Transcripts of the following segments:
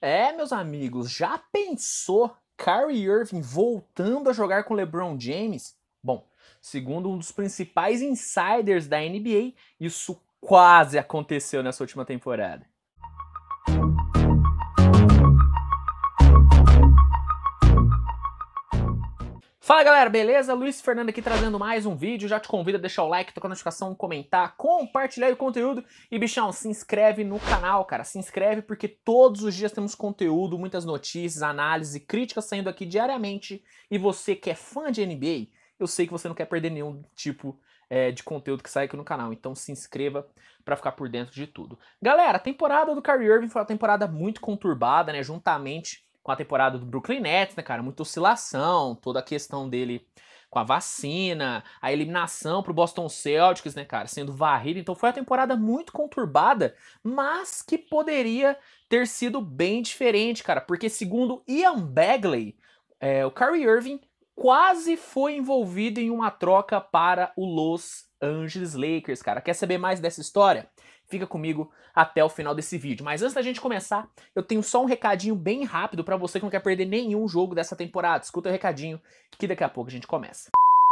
É, meus amigos, já pensou Kyrie Irving voltando a jogar com LeBron James? Bom, segundo um dos principais insiders da NBA, isso quase aconteceu nessa última temporada. Fala galera, beleza? Luiz Fernando aqui trazendo mais um vídeo. Já te convido a deixar o like, tocar a notificação, comentar, compartilhar o conteúdo. E bichão, se inscreve no canal, cara. Se inscreve porque todos os dias temos conteúdo, muitas notícias, análise, críticas saindo aqui diariamente. E você que é fã de NBA, eu sei que você não quer perder nenhum tipo é, de conteúdo que sai aqui no canal. Então se inscreva para ficar por dentro de tudo. Galera, a temporada do Kyrie Irving foi uma temporada muito conturbada, né? Juntamente com a temporada do Brooklyn Nets, né, cara? Muita oscilação, toda a questão dele com a vacina, a eliminação pro Boston Celtics, né, cara, sendo varrido. Então foi uma temporada muito conturbada, mas que poderia ter sido bem diferente, cara, porque segundo Ian Bagley, é, o Kyrie Irving quase foi envolvido em uma troca para o Los Angeles Lakers, cara. Quer saber mais dessa história? Fica comigo até o final desse vídeo. Mas antes da gente começar, eu tenho só um recadinho bem rápido para você que não quer perder nenhum jogo dessa temporada. Escuta o recadinho que daqui a pouco a gente começa.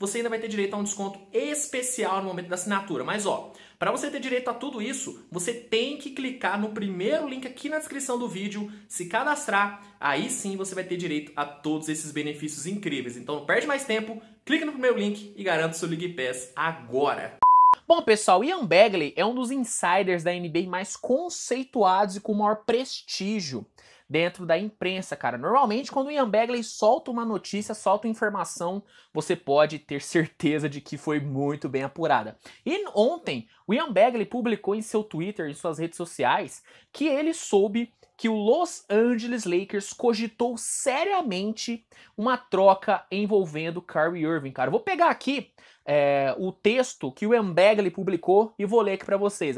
você ainda vai ter direito a um desconto especial no momento da assinatura. Mas ó, para você ter direito a tudo isso, você tem que clicar no primeiro link aqui na descrição do vídeo, se cadastrar, aí sim você vai ter direito a todos esses benefícios incríveis. Então não perde mais tempo, clica no primeiro link e garanta o seu League Pass agora. Bom, pessoal, Ian Bagley é um dos insiders da NBA mais conceituados e com maior prestígio dentro da imprensa, cara. Normalmente, quando o Ian Bagley solta uma notícia, solta informação, você pode ter certeza de que foi muito bem apurada. E ontem, o Ian Bagley publicou em seu Twitter, em suas redes sociais, que ele soube que o Los Angeles Lakers cogitou seriamente uma troca envolvendo Kyrie Irving, cara. Eu vou pegar aqui é, o texto que o Embegley publicou e vou ler aqui para vocês,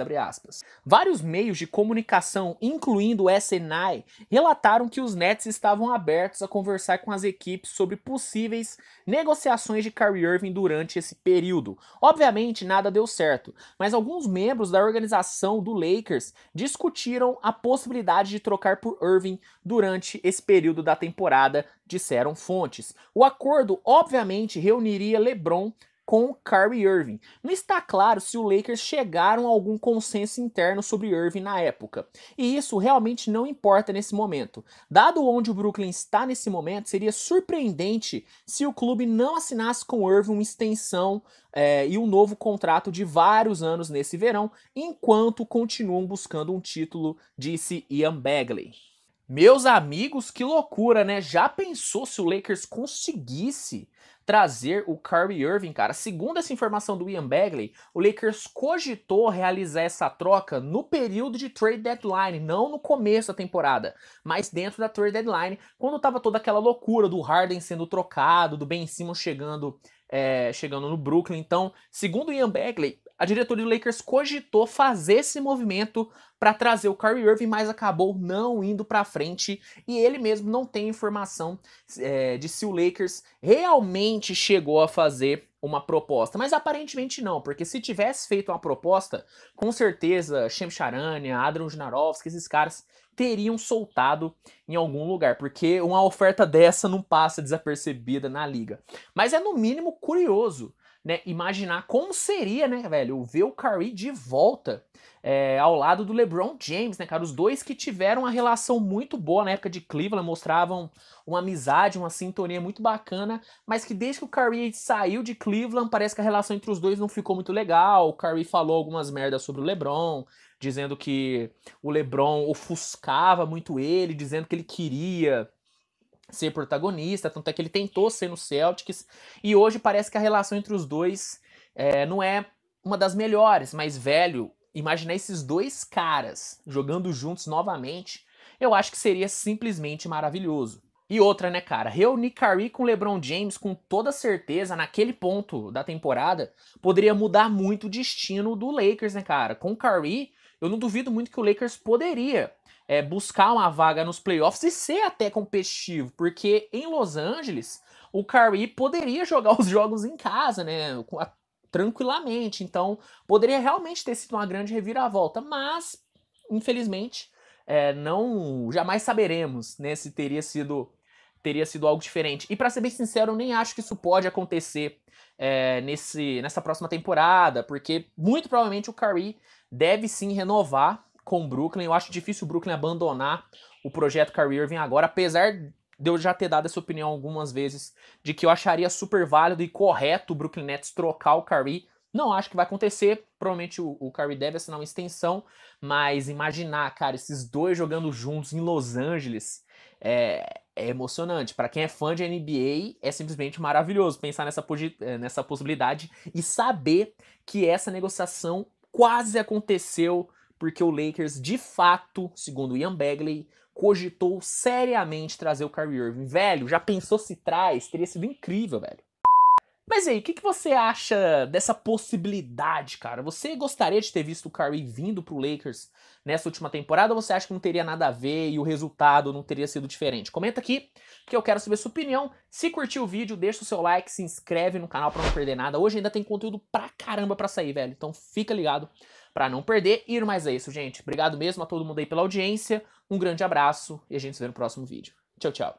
Vários meios de comunicação, incluindo o SNI, relataram que os Nets estavam abertos a conversar com as equipes sobre possíveis negociações de Kyrie Irving durante esse período. Obviamente, nada deu certo, mas alguns membros da organização do Lakers discutiram a possibilidade de trocar por Irving durante esse período da temporada, disseram fontes. O acordo, obviamente, reuniria LeBron com o Kyrie Irving. Não está claro se o Lakers chegaram a algum consenso interno sobre Irving na época. E isso realmente não importa nesse momento. Dado onde o Brooklyn está nesse momento, seria surpreendente se o clube não assinasse com Irving uma extensão é, e um novo contrato de vários anos nesse verão, enquanto continuam buscando um título, disse Ian Bagley. Meus amigos, que loucura, né? Já pensou se o Lakers conseguisse trazer o Kyrie Irving, cara. Segundo essa informação do Ian Bagley, o Lakers cogitou realizar essa troca no período de trade deadline, não no começo da temporada, mas dentro da trade deadline, quando tava toda aquela loucura do Harden sendo trocado, do Ben Simmons chegando é, chegando no Brooklyn. Então, segundo Ian Bagley, a diretoria do Lakers cogitou fazer esse movimento para trazer o Kyrie Irving, mas acabou não indo para frente e ele mesmo não tem informação é, de se o Lakers realmente chegou a fazer uma proposta, mas aparentemente não, porque se tivesse feito uma proposta, com certeza Shem Charania, Adrian Jnarovski, esses caras teriam soltado em algum lugar, porque uma oferta dessa não passa desapercebida na liga. Mas é no mínimo curioso né, imaginar como seria, né, velho, ver o Curry de volta é, ao lado do LeBron James, né, cara? Os dois que tiveram uma relação muito boa na época de Cleveland, mostravam uma amizade, uma sintonia muito bacana, mas que desde que o Curry saiu de Cleveland, parece que a relação entre os dois não ficou muito legal. O Curry falou algumas merdas sobre o LeBron, dizendo que o LeBron ofuscava muito ele, dizendo que ele queria ser protagonista, tanto é que ele tentou ser no Celtics, e hoje parece que a relação entre os dois é, não é uma das melhores, mas velho, imaginar esses dois caras jogando juntos novamente, eu acho que seria simplesmente maravilhoso. E outra, né, cara? Reunir Curry com LeBron James com toda certeza naquele ponto da temporada poderia mudar muito o destino do Lakers, né, cara? Com Curry, eu não duvido muito que o Lakers poderia é, buscar uma vaga nos playoffs e ser até competitivo, porque em Los Angeles o Curry poderia jogar os jogos em casa, né? Tranquilamente. Então, poderia realmente ter sido uma grande reviravolta, mas, infelizmente, é, não jamais saberemos né, se teria sido teria sido algo diferente. E para ser bem sincero, eu nem acho que isso pode acontecer é, nesse, nessa próxima temporada, porque muito provavelmente o Curry deve sim renovar com o Brooklyn. Eu acho difícil o Brooklyn abandonar o projeto Kyrie Irving agora, apesar de eu já ter dado essa opinião algumas vezes, de que eu acharia super válido e correto o Brooklyn Nets trocar o Kyrie. Não acho que vai acontecer, provavelmente o, o Kyrie deve assinar uma extensão, mas imaginar, cara, esses dois jogando juntos em Los Angeles é, é emocionante. Para quem é fã de NBA, é simplesmente maravilhoso pensar nessa, é, nessa possibilidade e saber que essa negociação quase aconteceu porque o Lakers, de fato, segundo Ian Bagley, cogitou seriamente trazer o Kyrie Irving. Velho, já pensou se traz? Teria sido incrível, velho. Mas aí, o que, que você acha dessa possibilidade, cara? Você gostaria de ter visto o Kyrie vindo pro Lakers nessa última temporada ou você acha que não teria nada a ver e o resultado não teria sido diferente? Comenta aqui que eu quero saber sua opinião. Se curtiu o vídeo, deixa o seu like, se inscreve no canal para não perder nada. Hoje ainda tem conteúdo pra caramba pra sair, velho. Então fica ligado para não perder. E mais é isso, gente. Obrigado mesmo a todo mundo aí pela audiência. Um grande abraço e a gente se vê no próximo vídeo. Tchau, tchau.